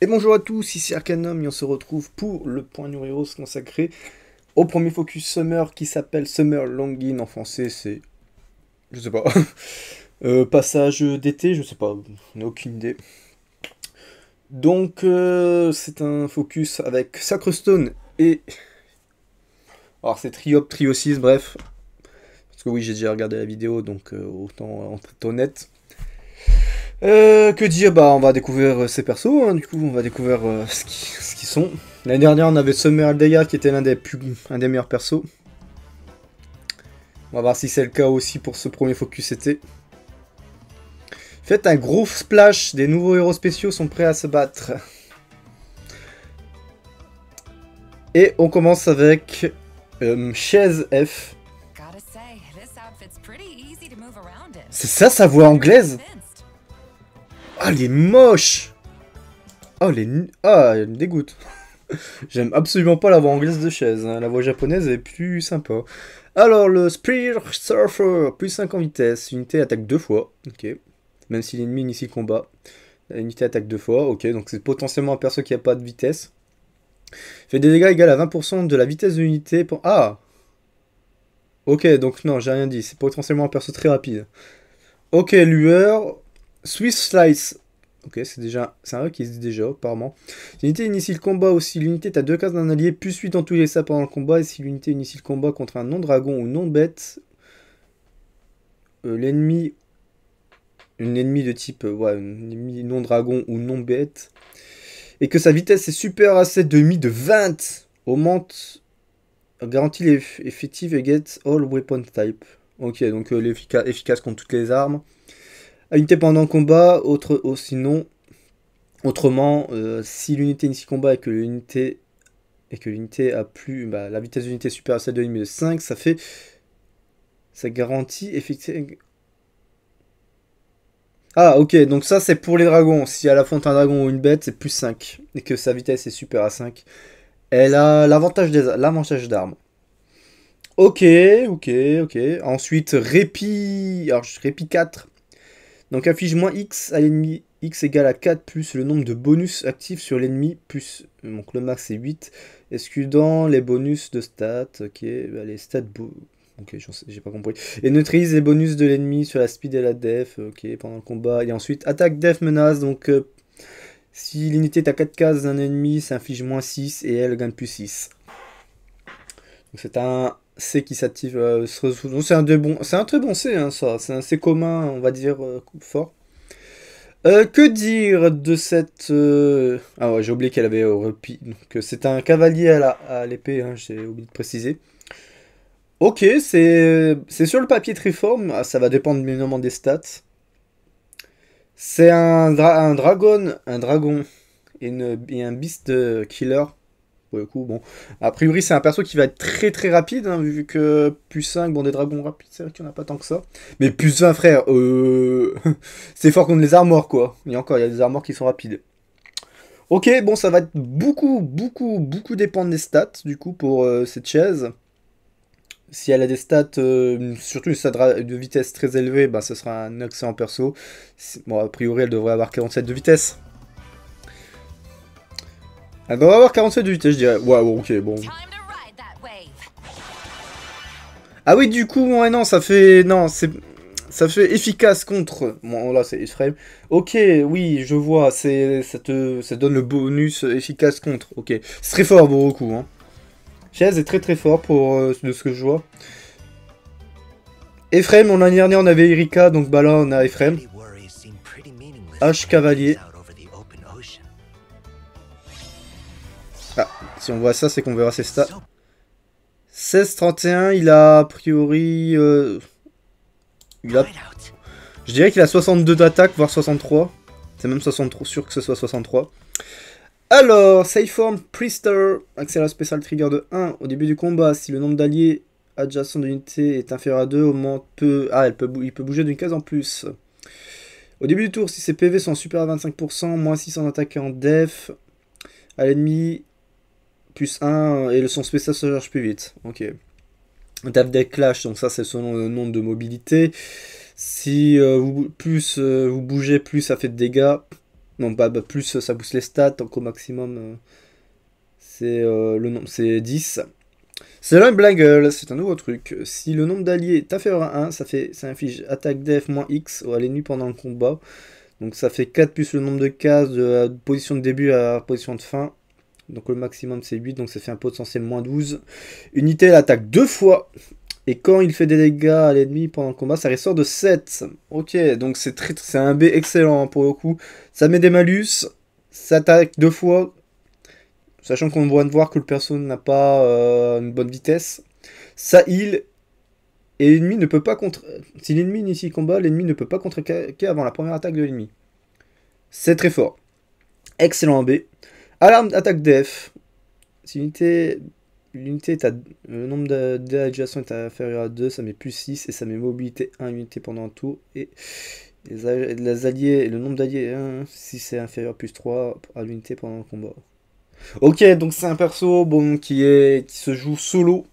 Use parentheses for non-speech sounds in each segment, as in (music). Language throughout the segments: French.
Et bonjour à tous, ici Arcanum et on se retrouve pour le point New consacré au premier focus Summer qui s'appelle Summer Longin en français, c'est. Je sais pas. (laughs) Euh, passage d'été, je sais pas, on aucune idée. Donc, euh, c'est un focus avec Sacrestone et. Alors, c'est Triop, Triosis, bref. Parce que oui, j'ai déjà regardé la vidéo, donc euh, autant être honnête. Euh, que dire Bah, on va découvrir euh, ces persos, hein. du coup, on va découvrir euh, ce qu'ils sont. L'année dernière, on avait Summer Aldeia qui était l'un des, un des meilleurs persos. On va voir si c'est le cas aussi pour ce premier Focus C'était. Faites un gros splash, des nouveaux héros spéciaux sont prêts à se battre. Et on commence avec euh, Chaise F. C'est ça sa voix anglaise ah, elle est moche Oh, les, Ah, elle me dégoûte. (laughs) J'aime absolument pas la voix anglaise de chaise. Hein. La voix japonaise est plus sympa. Alors, le Spear Surfer, plus 5 en vitesse. Unité attaque deux fois. Ok. Même si l'ennemi initie combat. L'unité attaque deux fois. Ok, donc c'est potentiellement un perso qui a pas de vitesse. Fait des dégâts égal à 20% de la vitesse de l'unité. Pour... Ah Ok, donc non, j'ai rien dit. C'est potentiellement un perso très rapide. Ok, lueur. Swiss Slice. Ok, c'est déjà c'est un truc qui dit déjà, apparemment. L'unité initie le combat aussi l'unité t'as deux cases d'un allié, plus suite dans tous les sacs pendant le combat. Et si l'unité initie le combat contre un non-dragon ou non-bête, euh, l'ennemi. Une ennemi de type. Euh, non-dragon ou non-bête. Et que sa vitesse est supérieure à demi de 20, augmente. Garantit l'effective et get all weapon type. Ok, donc euh, efficace contre toutes les armes. Unité pendant combat, autre, oh, sinon, autrement, euh, si l'unité initie combat et que l'unité et que l'unité a plus bah, la vitesse d'unité supérieure à celle de l'ennemi de 5, ça fait ça garantit effectivement ah ok, donc ça c'est pour les dragons. Si à la fonte un dragon ou une bête, c'est plus 5. Et que sa vitesse est super à 5. Elle a l'avantage d'armes. Ok, ok, ok. Ensuite, répit... Alors, répit 4. Donc affiche moins x à l'ennemi, x égale à 4 plus le nombre de bonus actifs sur l'ennemi, plus donc le max c'est 8, dans les bonus de stats, ok, bah, les stats Ok, j'ai pas compris. Et neutralise les bonus de l'ennemi sur la speed et la def, ok, pendant le combat. Et ensuite, attaque, def, menace, donc euh, si l'unité est à 4 cases d'un ennemi, ça inflige moins 6 et elle gagne plus 6. Donc c'est un c'est qui s'active. Euh, c'est un, bon, un, très bon C, hein, ça. C'est un commun, on va dire, euh, fort. Euh, que dire de cette... Ah ouais, j'ai oublié qu'elle avait repli... Donc c'est un cavalier à l'épée, hein, j'ai oublié de préciser. Ok, c'est sur le papier Triforme, ah, ça va dépendre évidemment des stats. C'est un, un dragon, un dragon et, une, et un beast killer coup, bon. A priori, c'est un perso qui va être très très rapide, hein, vu que plus 5, bon, des dragons rapides, c'est vrai qu'il n'y en a pas tant que ça. Mais plus 20, frère, euh, (laughs) c'est fort contre les armoires quoi. Il y a encore, il y a des armoires qui sont rapides. Ok, bon, ça va être beaucoup, beaucoup, beaucoup dépendre des stats, du coup, pour euh, cette chaise. Si elle a des stats, euh, surtout une de vitesse très élevée, bah, ce sera un excellent perso. Bon, a priori, elle devrait avoir 47 de vitesse. On va avoir 47 de vitesse, je dirais. Ouais, ok, bon. Ah oui, du coup, non, ça fait... Non, c'est... Ça fait efficace contre... Bon, là, c'est Ephraim. Ok, oui, je vois, c'est... Ça te... Ça donne le bonus efficace contre. Ok, c'est très fort, Boroku, hein. Chase est très très fort pour... Euh, de ce que je vois. Ephraim, l'année dernière, on avait Erika, donc bah là, on a Ephraim. H Cavalier. on voit ça, c'est qu'on verra ses stats. 16-31, il a a priori... Euh, a... Je dirais qu'il a 62 d'attaque, voire 63. C'est même 63, sûr que ce soit 63. Alors, Form, Priester, accélère spécial trigger de 1. Au début du combat, si le nombre d'alliés adjacents d'unité est inférieur à 2, au ah, elle peut il peut bouger d'une case en plus. Au début du tour, si ses PV sont supérieurs à 25%, moins 600 attaque en def à l'ennemi plus 1 et le son spécial se charge plus vite. Ok. Dave des Clash, donc ça c'est selon le nombre de mobilité. Si euh, vous, plus euh, vous bougez, plus ça fait de dégâts. Non, pas bah, bah, plus ça booste les stats, donc au maximum euh, c'est le nombre, c'est 10. C'est là une c'est un nouveau truc. Si le nombre d'alliés est inférieur à 1, ça, fait, ça inflige attaque def moins X à l'ennemi pendant le combat. Donc ça fait 4 plus le nombre de cases de position de début à position de fin. Donc le maximum c'est 8, donc ça fait un pot potentiel moins 12. unité elle attaque deux fois. Et quand il fait des dégâts à l'ennemi pendant le combat, ça ressort de 7. Ok, donc c'est très, un B excellent hein, pour le coup. Ça met des malus, ça attaque deux fois. Sachant qu'on voit voir que le perso n'a pas euh, une bonne vitesse. Ça heal. Et l'ennemi ne peut pas contre... Si l'ennemi initie combat, l'ennemi ne peut pas contre caquer avant la première attaque de l'ennemi. C'est très fort. Excellent B. Alarme d'attaque DF, Si l'unité à, le nombre d'adjacents est inférieur à 2, ça met plus 6 et ça met mobilité 1 unité pendant un tour et les, alliés le nombre d'alliés 1 si c'est inférieur plus 3 à l'unité pendant le combat. OK, donc c'est un perso bon qui est qui se joue solo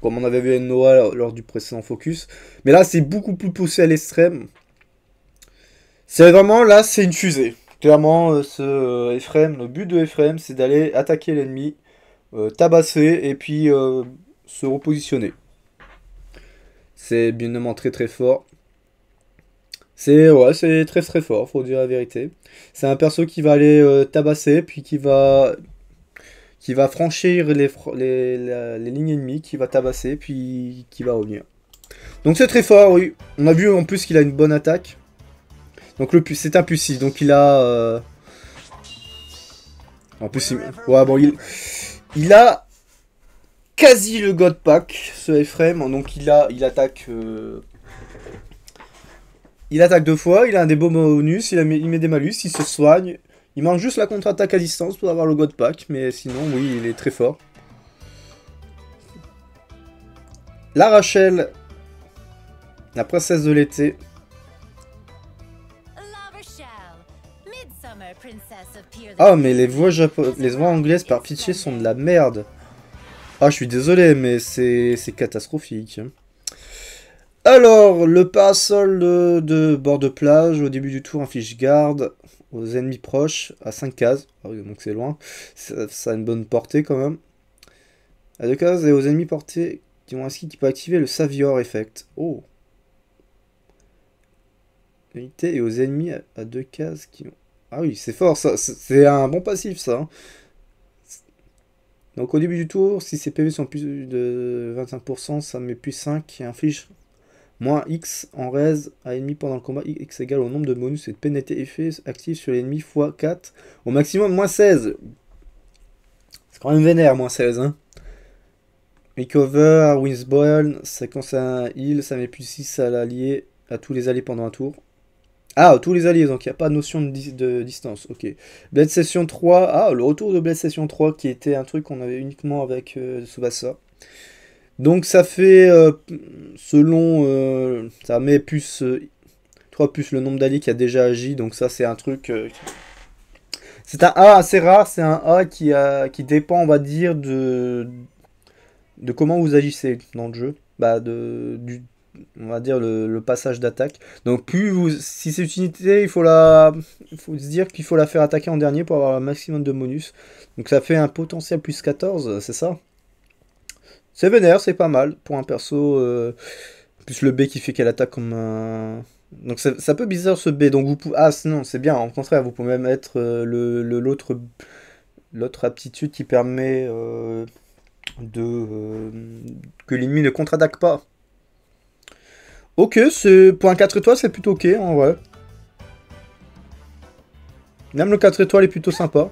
comme on avait vu avec Noah lors du précédent focus, mais là c'est beaucoup plus poussé à l'extrême. C'est vraiment là, c'est une fusée. Clairement, euh, ce euh, le but de Ephraim, c'est d'aller attaquer l'ennemi, euh, tabasser et puis se repositionner. C'est bien évidemment très très fort. C'est ouais, c'est très très fort, faut dire la vérité. C'est un perso qui va aller tabasser, puis qui va qui va franchir les, les, les, lignes ennemies, qui va tabasser, puis qui va revenir. Donc c'est très fort, oui. On a vu en plus qu'il a une bonne attaque. Donc le c'est un Pussy, donc il a... Euh, en plus, il... Ouais, bon, il... Il a quasi le God Pack, ce Ephraim. Hein, donc il a, il attaque... Euh, il attaque deux fois, il a un des beaux bonus, il, il met des malus, il se soigne. Il manque juste la contre-attaque à distance pour avoir le God Pack, mais sinon, oui, il est très fort. La Rachel, la princesse de l'été, Ah, ah, mais les voix, les voix anglaises par pitcher sont de la merde. Ah, je suis désolé, mais c'est catastrophique. Alors, le parasol de, de, bord de plage, au début du tour, inflige garde aux ennemis proches à 5 cases. Ah donc c'est loin. Ça, a une bonne portée quand même. À 2 cases et aux ennemis portés qui ont un ski qui peut activer le Savior Effect. Oh Unité et aux ennemis à 2 cases qui ont ah oui, c'est fort, ça. C'est un bon passif, ça. Hein. Donc au début du tour, si ses PV sont plus de 25%, ça met plus 5 et inflige moins X en raise à ennemi pendant le combat. X égale au nombre de bonus et de pénalités effets actifs sur l'ennemi x 4. Au maximum, moins 16. C'est quand même vénère, moins 16. Hein. Recover, ça quand ça heal, ça met plus 6 à l'allié, à tous les alliés pendant un tour. Ah, tous les alliés, donc il n'y a pas de notion de, distance, ok. Blade Session 3, ah, le retour de Blade Session 3, qui était un truc qu'on avait uniquement avec euh, Donc ça fait, euh, selon, euh, ça met plus, 3 euh, plus le nombre d'alliés qui a déjà agi, donc ça c'est un truc... c'est un A assez rare, c'est un A qui, a, qui dépend, on va dire, de, de comment vous agissez dans le jeu. Bah, de, du, on va dire le, passage d'attaque. Donc plus vous, si c'est unité il faut la, il faut se dire qu'il faut la faire attaquer en dernier pour avoir un maximum de bonus. Donc ça fait un potentiel plus 14, c'est ça C'est vénère, c'est pas mal pour un perso. Euh, plus le B qui fait qu'elle attaque comme un... Donc c'est un peu bizarre ce B. Donc vous pouvez... Ah non, c'est bien, en contraire, vous pouvez même être euh, le l'autre l'autre aptitude qui permet euh, de que l'ennemi ne contre-attaque pas. Ok, pour un 4 étoiles, c'est plutôt ok, en vrai. Même le 4 étoiles est plutôt sympa.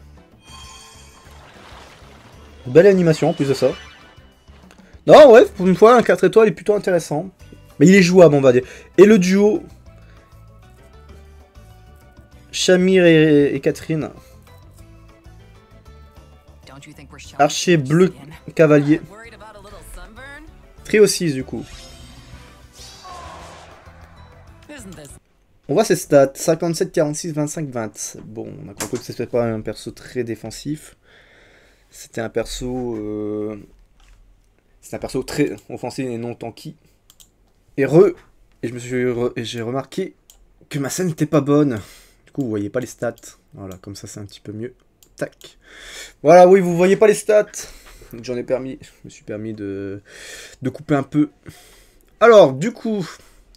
Belle animation, en plus de ça. Non, ouais, pour une fois, un 4 étoiles est plutôt intéressant. Mais il est jouable, on va dire. Et le duo... Shamir et, Catherine. Archer bleu cavalier. Trio aussi du coup. On voit ses stats. 57, 46, 25, 20. Bon, on a compris que c'était pas un perso très défensif. C'était un perso... Euh... C'est un perso très offensif et non tanky. Et re... Et je me suis j'ai remarqué que ma scène n'était pas bonne. Du coup, vous voyez pas les stats. Voilà, comme ça c'est un petit peu mieux. Tac. Voilà, oui, vous voyez pas les stats. J'en ai permis. Je me suis permis de, de couper un peu. Alors, du coup,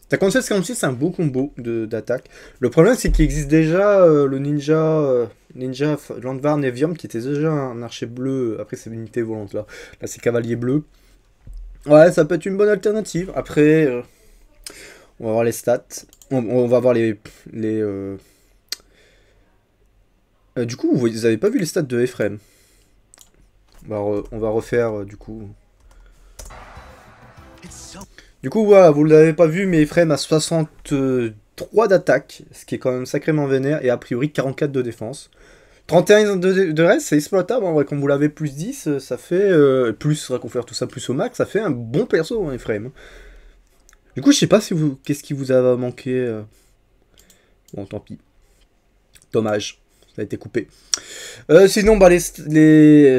ta Conscious 46, c'est un beau combo d'attaque. Le problème, c'est qu'il existe déjà euh, le Ninja, euh, Ninja Landvar Nevium, qui était déjà un archer bleu. Après, c'est l'unité volante, là. Là, c'est Cavalier Bleu. Ouais, ça peut être une bonne alternative. Après, euh, on va voir les stats. On, va voir les... les du coup, vous n'avez pas vu les stats de Ephraim. On va, refaire, du coup... Du coup, voilà, vous l'avez pas vu, mais Ephraim a 63 d'attaque, ce qui est quand même sacrément vénère, et a priori 44 de défense. 31 de, reste, c'est exploitable, en vrai, quand vous l'avez plus 10, euh, ça fait, euh, plus, ça tout ça plus au max, ça fait un bon perso, hein, Ephraim. Du coup, je sais pas si vous, qu'est-ce qui vous a manqué. Euh. Bon, tant pis. Dommage, ça a été coupé. sinon, bah, les,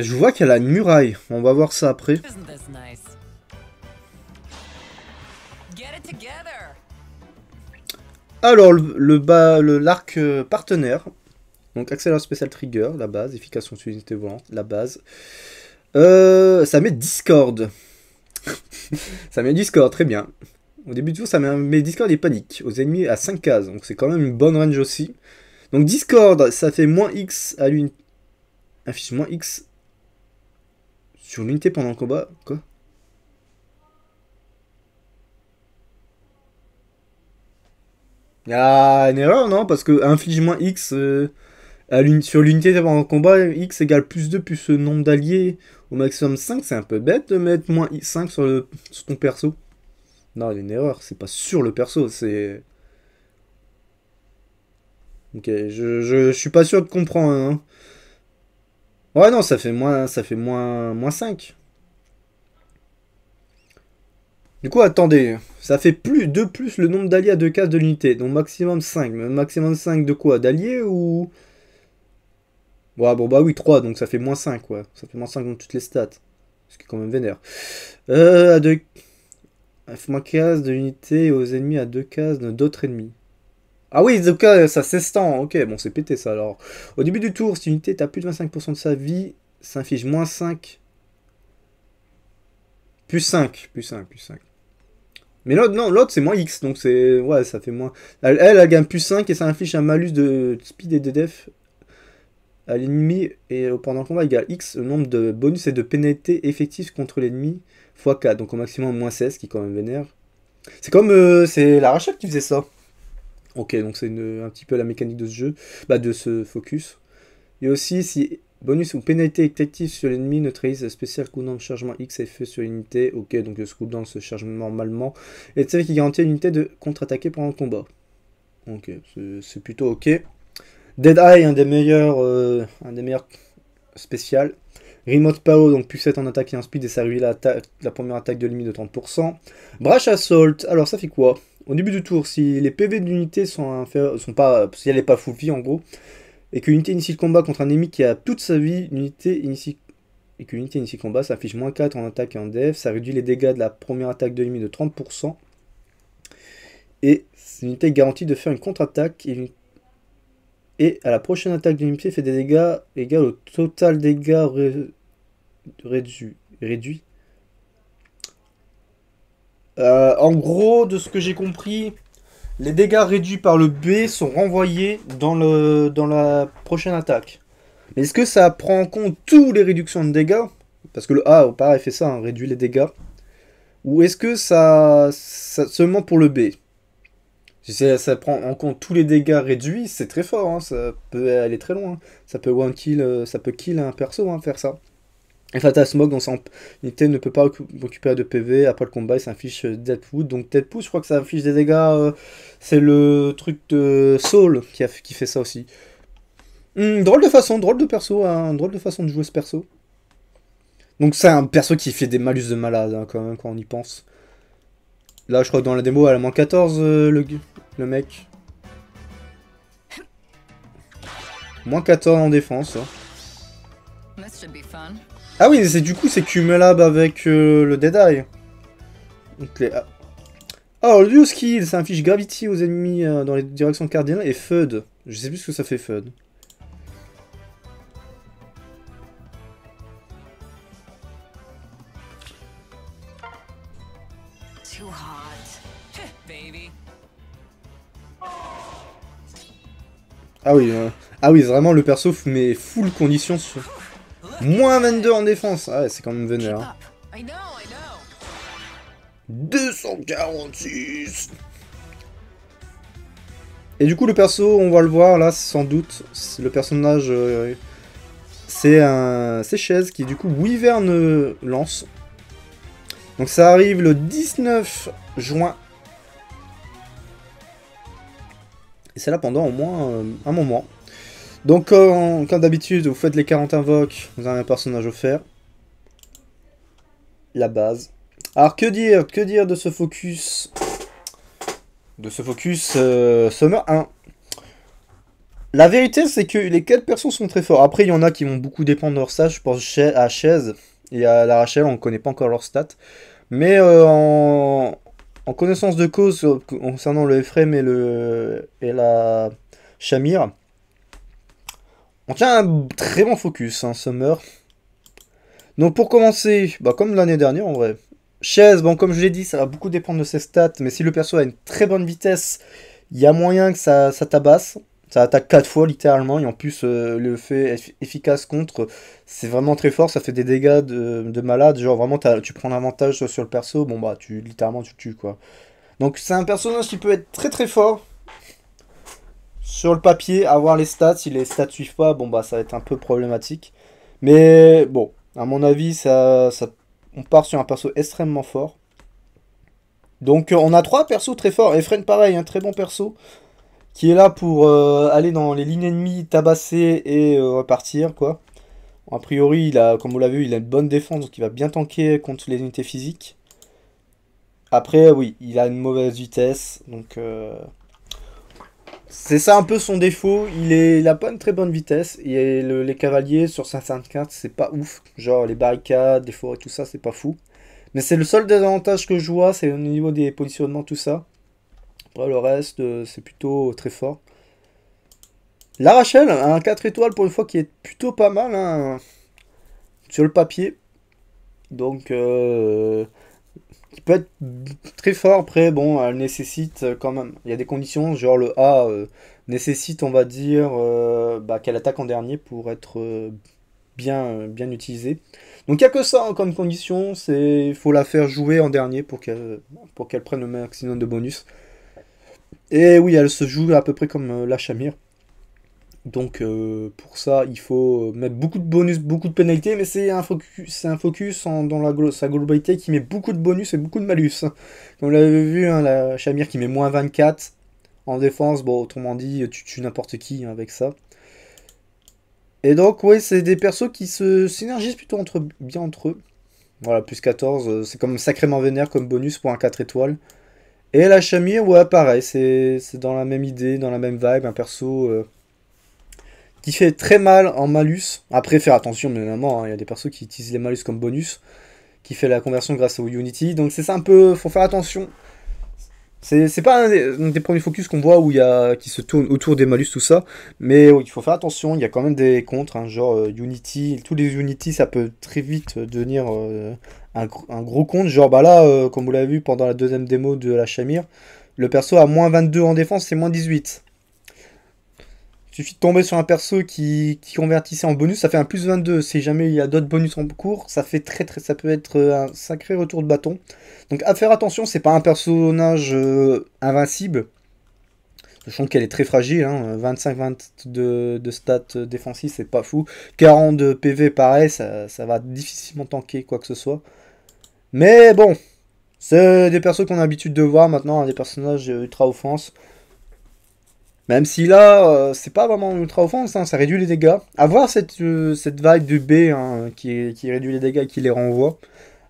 je vois qu'il a la muraille, on va voir ça après. Alors, le, bas, le, l'arc euh, partenaire. Donc, accélération spécial trigger, la base. efficacité sur unité volante, la base. Euh, ça met Discord. (laughs) ça met Discord, très bien. Au début de tour, ça met Discord et panique aux ennemis à 5 cases. Donc, c'est quand même une bonne range aussi. Donc, Discord, ça fait moins X à l'unité. Affiche moins X sur l'unité pendant le combat. Quoi Il une erreur, non Parce que inflige moins X euh, sur l'unité pendant le combat, X égale plus 2 plus le nombre d'alliés au maximum 5. C'est un peu bête de mettre moins 5 sur, le, sur ton perso. Non, il y a une erreur. C'est pas sur le perso, c'est... Ok, je, je, suis pas sûr de comprendre. Hein. Ouais, non, ça fait moins, ça fait moins 5. Du coup, attendez, ça fait plus 2 plus le nombre d'alliés à 2 cases de l'unité. Donc maximum 5. Maximum 5 de quoi D'alliés ou... Ouais, bon bah oui, 3, donc ça fait moins 5, ouais. Ça fait moins 5 dans toutes les stats. Ce qui est quand même vénère. Euh, à 2... Moins cases de l'unité aux ennemis à 2 cases d'autres ennemis. Ah oui, donc euh, ça s'estend. Ok, bon, c'est pété ça alors. Au début du tour, si l'unité est à plus de 25% de sa vie, ça inflige moins 5 plus 5, plus 5, plus 5. Mais l'autre, non, l'autre c'est moins X, donc c'est. Ouais, ça fait moins. Elle, a gagné plus 5 et ça inflige un malus de speed et de def à l'ennemi et pendant le combat gagne X, le nombre de bonus et de pénalités effectives contre l'ennemi fois 4, donc au maximum moins 16, qui est quand même vénère. C'est comme. Euh, c'est la qui faisait ça. Ok, donc c'est un petit peu la mécanique de ce jeu, bah de ce focus. Et aussi, si Bonus ou pénalité active sur l'ennemi neutralise spécial cooldown de chargement X et sur l'unité. Ok, donc ce dans se charge normalement. Et c'est qui garantit une l'unité de contre-attaquer pendant le combat. Ok, c'est plutôt ok. Dead Eye, un des meilleurs, euh, un des meilleurs spécial. Remote Power, donc plus 7 en attaque et en speed, et ça réduit la, la, première attaque de l'ennemi de 30%. Brash Assault, alors ça fait quoi Au début du tour, si les PV de l'unité sont, sont pas, si elle n'est pas full vie en gros, et que unité initie le combat contre un ennemi qui a toute sa vie, l'unité initie et que unité initie le combat s'affiche moins 4 en attaque et en def, ça réduit les dégâts de la première attaque de l'ennemi de 30%, et l'unité est garantie de faire une contre-attaque, et, à la prochaine attaque de l'ennemi fait des dégâts égaux au total dégâts réduits. Réduit. Euh, en gros, de ce que j'ai compris, les dégâts réduits par le B sont renvoyés dans, le, dans la prochaine attaque. Mais est-ce que ça prend en compte tous les réductions de dégâts Parce que le A, pareil, fait ça, hein, réduit les dégâts. Ou est-ce que ça, seulement pour le B Si ça, prend en compte tous les dégâts réduits, c'est très fort, hein, ça peut aller très loin. Ça peut one kill, euh, ça peut kill un perso, hein, faire ça. Smoke dans sa unité ne peut pas récupérer de PV. Après le combat, il s'affiche euh, Deadpool. Donc Deadpool, je crois que ça affiche des dégâts. Euh, c'est le truc de Soul qui, fait ça aussi. Hmm, drôle de façon, drôle de perso, hein, drôle de façon de jouer ce perso. Donc c'est un perso qui fait des malus de malade hein, quand même quand on y pense. Là, je crois que dans la démo, elle a moins 14 euh, le, mec. Moins 14 en défense. Hein. Ah oui, c'est du coup, c'est cumulable avec euh, le Deadeye. Ah, oh, les... le duo skill, ça inflige gravity aux ennemis euh, dans les directions cardinales et FUD. Je sais plus ce que ça fait FUD. (laughs) Ah oui, euh, ah oui, vraiment le perso mais full conditions sur... Moins 22 en défense. Ah ouais, c'est quand même vénère. 246 hein. Et du coup, le perso, on va le voir là, sans doute. Le personnage... Euh, c'est un Chaise qui, du coup, Wyvern euh, lance. Donc ça arrive le 19 juin. Et c'est là pendant au moins euh, un moment. Donc, euh, comme d'habitude, vous faites les 40 invoques, vous avez un personnage offert. La base. Alors, que dire Que dire de ce focus De ce focus euh, Summer 1 La vérité, c'est que les 4 personnes sont très forts. Après, il y en a qui vont beaucoup dépendre de leur stage. Je pense à Chaise et à la Rachel, on ne connaît pas encore leur stats. Mais euh, en... connaissance de cause concernant le Ephraim et, le, et la Shamir, on tient un très bon focus, hein, Summer. Donc pour commencer, bah comme l'année dernière en vrai, chaise, bon comme je l'ai dit, ça va beaucoup dépendre de ses stats, mais si le perso a une très bonne vitesse, il y a moyen que ça, ça tabasse. Ça attaque 4 fois littéralement, et en plus euh, le fait efficace contre, c'est vraiment très fort, ça fait des dégâts de, de malade, genre vraiment tu prends l'avantage sur le perso, bon bah tu littéralement tu tues quoi. Donc c'est un personnage qui peut être très très fort, sur le papier, avoir les stats, si les stats suivent pas, bon bah ça va être un peu problématique. Mais bon, à mon avis, ça, ça on part sur un perso extrêmement fort. Donc euh, on a trois persos très forts. Efren pareil, un hein, très bon perso. Qui est là pour euh, aller dans les lignes ennemies, tabasser et euh, repartir quoi. a priori, il a, comme vous l'avez vu, il a une bonne défense, donc il va bien tanker contre les unités physiques. Après, oui, il a une mauvaise vitesse, donc... C'est ça un peu son défaut. Il, est, il a pas une très bonne vitesse. Et le, les cavaliers sur 554, c'est pas ouf. Genre les barricades, des forêts, tout ça, c'est pas fou. Mais c'est le seul désavantage que je vois, c'est au niveau des positionnements, tout ça. le reste, euh, c'est plutôt très fort. La Rachel, hein, un 4 étoiles pour une fois qui est plutôt pas mal hein, sur le papier. Donc, euh, qui peut être très fort. Après, bon, elle nécessite euh, quand même. Il y a des conditions, genre le A euh, nécessite, on va dire, euh, bah, qu'elle attaque en dernier pour être bien, bien utilisée. Donc il n'y a que ça hein, comme condition, c'est faut la faire jouer en dernier pour qu'elle pour qu'elle prenne le maximum de bonus. Et oui, elle se joue à peu près comme la chamire. Donc euh, pour ça, il faut mettre beaucoup de bonus, beaucoup de pénalités, mais c'est un focus, c'est un focus dans la, sa globalité qui met beaucoup de bonus et beaucoup de malus. Comme vous l'avez vu, hein, la chamir qui met moins 24 en défense, bon autrement dit, tu tues n'importe qui hein, avec ça. Et donc oui, c'est des persos qui se synergisent plutôt entre, bien entre eux. Voilà, plus 14, euh, c'est comme sacrément vénère comme bonus pour un 4 étoiles. Et la chamir, ouais, pareil, c'est dans la même idée, dans la même vibe, un perso... Euh, qui fait très mal en malus. Après, faire attention, mais évidemment, hein. il y a des persos qui utilisent les malus comme bonus, qui fait la conversion grâce au Unity. Donc c'est ça un peu, faut faire attention. C'est pas un des, premiers focus qu'on voit où il y a qui se tourne autour des malus, tout ça. Mais il faut faire attention, il y a quand même des contres, hein, genre euh, Unity. Tous les Unity, ça peut très vite euh, devenir euh, un, gros compte. Genre, bah là, comme vous l'avez vu pendant la deuxième démo de la Shamir, le perso a moins 22 en défense, c'est moins 18 suffit de tomber sur un perso qui, convertissait en bonus, ça fait un plus 22. Si jamais il y a d'autres bonus en cours, ça fait très très ça peut être euh, un sacré retour de bâton. Donc à faire attention, c'est pas un personnage invincible, euh, invincible. Sachant qu'elle est très fragile, 25-20 hein, de, stats euh, défensives c'est pas fou. 40 de PV, pareil, ça, ça va difficilement tanker quoi que ce soit. Mais bon, c'est des persos qu'on a l'habitude de voir maintenant, hein, des personnages ultra offense. Même si là, euh, c'est pas vraiment ultra offense, hein, ça réduit les dégâts. Avoir cette, euh, cette vague de B hein, qui, réduit les dégâts et qui les renvoie.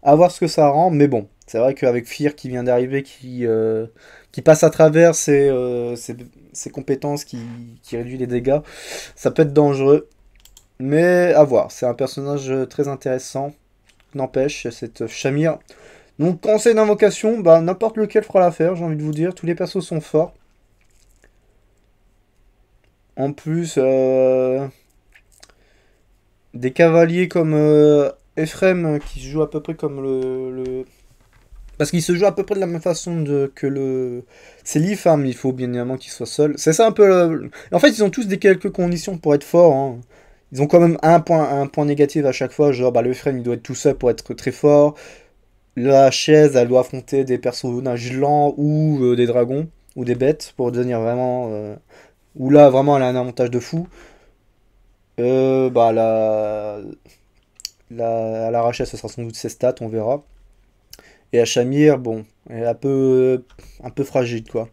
À voir ce que ça rend, mais bon, c'est vrai qu'avec Fear qui vient d'arriver, qui, euh, qui passe à travers ses, compétences qui, réduit les dégâts, ça peut être dangereux. Mais à voir, c'est un personnage très intéressant. N'empêche, cette Shamir. Donc, conseil d'invocation, bah, n'importe lequel fera l'affaire, j'ai envie de vous dire. Tous les persos sont forts. En plus, euh, des cavaliers comme Ephrem Ephraim qui se joue à peu près comme le. Parce qu'ils se jouent à peu près de la même façon que le. C'est l'IFAM, hein, il faut bien évidemment qu'il soit seul. C'est ça un peu. En fait, ils ont tous des quelques conditions pour être forts. Hein. Ils ont quand même un point, un point négatif à chaque fois. Genre, bah, le il doit être tout seul pour être très fort. La chaise, elle doit affronter des personnages lents ou euh, des dragons ou des bêtes pour devenir vraiment euh, où là vraiment elle a un avantage de fou. Euh, bah là, la, à ce sera sans doute ses stats, on verra. Et à Chamir, bon, elle est un peu, fragile quoi.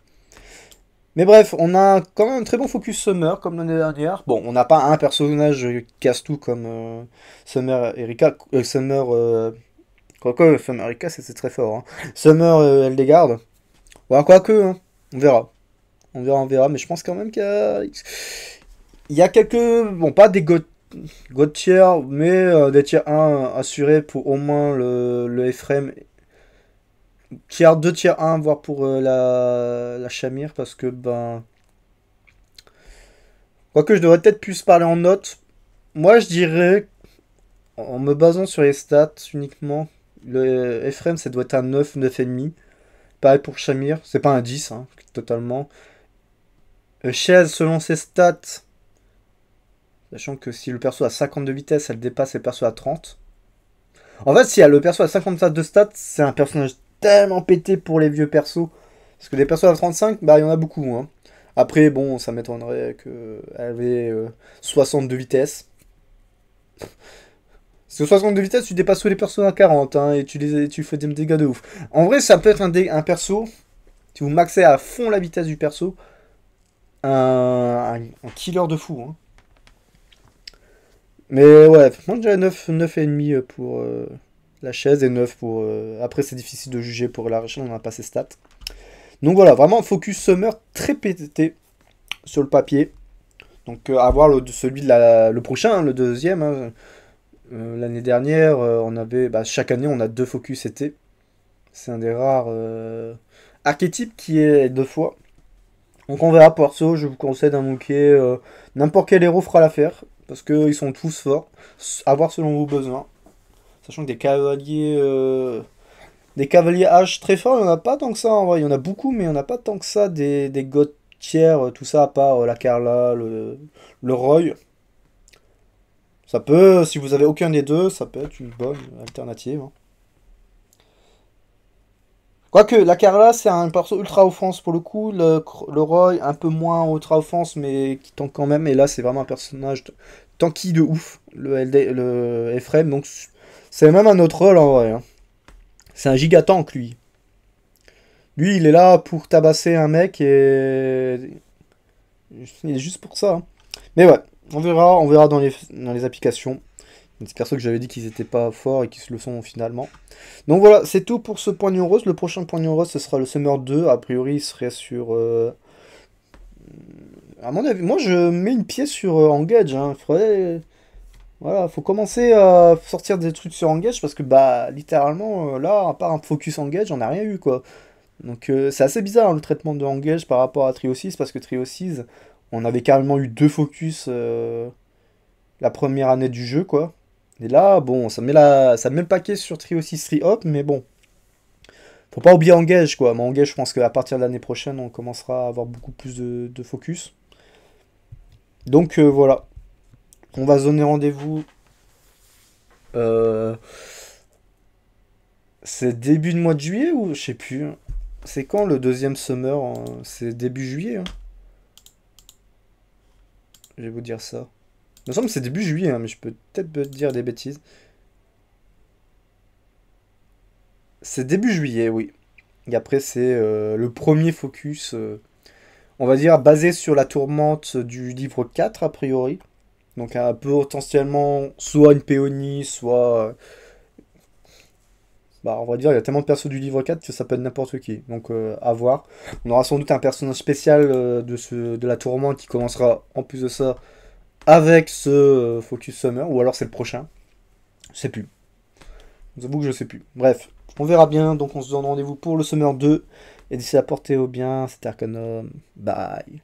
Mais bref, on a quand même un très bon focus Summer comme l'année dernière. Bon, on n'a pas un personnage qui casse tout comme euh, Summer Erika. Euh, Summer. Euh, quoique, Summer Erika, c'est très fort. Hein. Summer, elle dégarde. garde. Bah, quoique, hein, on verra. On verra, on verra. Mais je pense quand même qu'il y, a... quelques. Bon, pas des God, mais euh, des tiers 1 assurés pour au moins le, le FRM. Tiers 2, tiers 1, voire pour euh, la, la Chamir, parce que ben. Quoique je devrais peut-être plus parler en notes. Moi je dirais, en me basant sur les stats uniquement, le Ephraim ça doit être un 9, 9,5. Pareil pour Shamir, c'est pas un 10 hein, totalement. Euh, chaise, selon ses stats, sachant que si le perso a 52 vitesses, elle dépasse les persos à 30. En fait, si le perso a 50 de stats, c'est un personnage tellement pété pour les vieux persos. Parce que les persos à 35, bah il y en a beaucoup. Hein. Après, bon, ça m'étonnerait qu'elle avait 62 euh, vitesses. de vitesse. Parce que 60 de tu dépasses tous les persos à 40 hein, et tu, les, tu fais des dégâts de ouf. En vrai, ça peut être un, un perso. Si vous maxez à fond la vitesse du perso, un, killer de fou. Hein. Mais ouais, moi j'ai 9, 9,5 pour euh, la chaise et 9 pour... Euh, après c'est difficile de juger pour la recherche on n'a pas ses stats. Donc voilà, vraiment focus summer très pété sur le papier. Donc euh, à avoir le, celui de le prochain, hein, le deuxième. Hein. L'année dernière, on avait... Bah, chaque année on a deux focus été. C'est un des rares archétypes qui est deux fois. Donc on verra, perso, je vous conseille d'un manquer, euh, N'importe quel héros fera l'affaire, parce qu'ils sont tous forts. À voir selon vos besoins. Sachant que des cavaliers. Euh, des cavaliers H très forts, il n'y en a pas tant que ça en vrai. Il y en a beaucoup, mais il n'y en a pas tant que ça. Des, des tiers, euh, tout ça, à part la Carla, le, le Roy. Ça peut, si vous avez aucun des deux, ça peut être une bonne alternative. Hein. Quoique, la Carla, c'est un perso ultra offense pour le coup. Le, Roy, un peu moins ultra offense, mais qui tank quand même. Et là, c'est vraiment un personnage tanky de ouf, le, LD, le Donc, c'est même un autre rôle en vrai. Hein. C'est un giga tank, lui. Lui, il est là pour tabasser un mec et. Il est juste pour ça. Hein. Mais ouais, on verra, on verra dans les, dans les applications. Des persos que j'avais dit qu'ils n'étaient pas forts et qui se le sont finalement. Donc voilà, c'est tout pour ce poignon rose. Le prochain poignon rose, ce sera le Summer 2. A priori, il serait sur... Euh, à mon avis, moi je mets une pièce sur euh, Engage. il hein. Faudrait... Voilà, faut commencer à sortir des trucs sur Engage parce que bah littéralement euh, là, à part un focus Engage, on n'a rien eu quoi. Donc c'est assez bizarre hein, le traitement de Engage par rapport à Trio 6 parce que Trio 6, on avait carrément eu deux focus la première année du jeu quoi. Et là, bon, ça met, la, ça met le paquet sur Trio 6 3 Hop, mais bon. Faut pas oublier Engage, quoi. Mais Engage, je pense qu'à partir de l'année prochaine, on commencera à avoir beaucoup plus de, focus. Donc euh, voilà. On va se donner rendez-vous. Euh, c'est début de mois de juillet ou je sais plus. Hein. C'est quand le deuxième summer hein C'est début juillet. Hein je vais vous dire ça. Il me semble que c'est début juillet, hein, mais je peux peut-être dire des bêtises. C'est début juillet, oui. Et après, c'est euh, le premier focus, euh, on va dire, basé sur la tourmente du livre 4, a priori. Donc, un peu potentiellement, soit une péonie, soit... Euh, bah, on va dire, il y a tellement de persos du livre 4 que ça peut être n'importe qui. Donc, à voir. On aura sans doute un personnage spécial de, ce, de la tourmente qui commencera, en plus de ça, avec ce Focus Summer, ou alors c'est le prochain. Je sais plus. Je vous que je sais plus. Bref, on verra bien. Donc on se donne rendez-vous pour le Summer 2. Et d'ici à portez-vous bien. C'était Arcanum. Bye.